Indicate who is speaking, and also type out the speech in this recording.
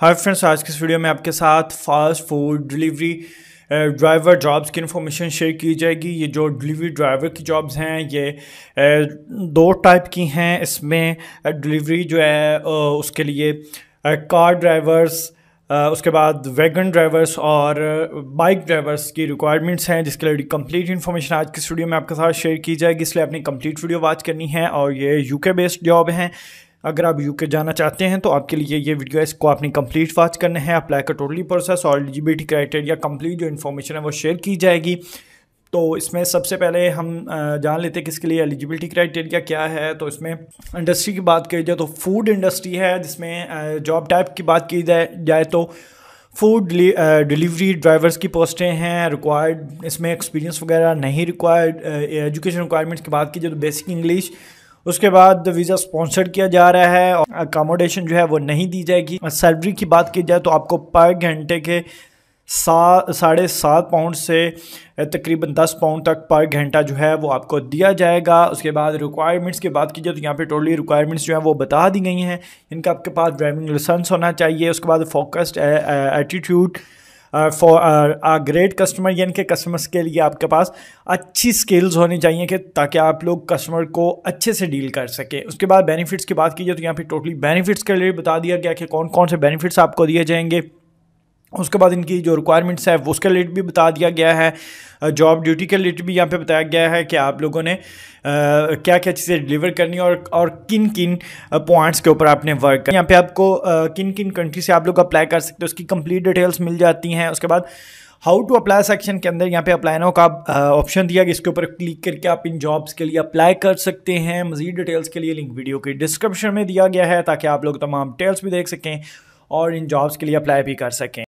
Speaker 1: hi friends आज के इस वीडियो में आपके साथ fast food delivery driver jobs की इन्फॉर्मेशन शेयर की जाएगी ये जो डिलीवरी ड्राइवर की जॉब्स हैं ये uh, दो टाइप की हैं इसमें डिलीवरी uh, जो है uh, उसके लिए कार ड्राइवर्स उसके बाद वैगन ड्राइवर्स और बाइक ड्राइवर्स की रिक्वायरमेंट्स हैं जिसके लिए कंप्लीट इन्फॉर्मेशन आज की स्टूडियो में आपके साथ शेयर की जाएगी इसलिए अपनी कंप्लीट वीडियो वॉच करनी है और ये यूके बेस्ड जॉब हैं अगर आप यूके जाना चाहते हैं तो आपके लिए ये वीडियो है इसको आपने कंप्लीट वॉच करना है अप्लाई का टोटली प्रोसेस और एलिजिबिलिटी क्राइटेरिया कंप्लीट जो इन्फॉर्मेशन है वो शेयर की जाएगी तो इसमें सबसे पहले हम जान लेते हैं किसके लिए एलिजिबिलिटी क्राइटेरिया क्या है तो इसमें इंडस्ट्री तो तो की बात की जाए तो फूड इंडस्ट्री है जिसमें जॉब टाइप की बात की जाए तो फूड डिलीवरी ड्राइवर्स की पोस्टें हैं रिक्वायर्ड इसमें एक्सपीरियंस वगैरह नहीं रिक्वायर्ड एजुकेशन रिक्वायरमेंट्स की बात की जाए तो बेसिक इंग्लिश उसके बाद वीज़ा स्पॉन्सर्ड किया जा रहा है और अकोमोडेशन जो है वो नहीं दी जाएगी सैलरी की बात की जाए तो आपको पर घंटे के सा साढ़े सात पाउंड से तकरीबन दस पाउंड तक पर घंटा जो है वो आपको दिया जाएगा उसके बाद रिक्वायरमेंट्स की बात की जाए तो यहाँ पे टोटली रिक्वायरमेंट्स जो हैं वो बता दी गई हैं इनका आपके पास ड्राइविंग लाइसेंस होना चाहिए उसके बाद focused attitude for a great customer यानी कि कस्टमर्स के लिए आपके पास अच्छी स्किल्स होनी चाहिए कि ताकि आप लोग कस्टमर को अच्छे से डील कर सकें उसके बाद बेनिफिट्स की बात की जाए तो यहाँ पे टोटली बेनिफिट्स के लिए बता दिया गया कि कौन कौन से बेनिफिट्स आपको दिए जाएंगे उसके बाद इनकी जो रिक्वायरमेंट्स है उसका रेट भी बता दिया गया है जॉब ड्यूटी के रेट भी यहाँ पे बताया गया है कि आप लोगों ने आ, क्या क्या चीज़ें डिलीवर करनी और और किन किन पॉइंट्स के ऊपर आपने वर्क करना यहाँ पे आपको आ, किन किन कंट्री से आप लोग अप्लाई कर सकते हो उसकी कंप्लीट डिटेल्स मिल जाती हैं उसके बाद हाउ टू अप्लाई सेक्शन के अंदर यहाँ पे अप्लाई नो का ऑप्शन दिया गया इसके ऊपर क्लिक करके आप इन जॉब्स के लिए अप्लाई कर सकते हैं मज़ीद डिटेल्स के लिए लिंक वीडियो के डिस्क्रिप्शन में दिया गया है ताकि आप लोग तमाम डिटेल्स भी देख सकें और इन जॉब्स के लिए अप्लाई भी कर सकें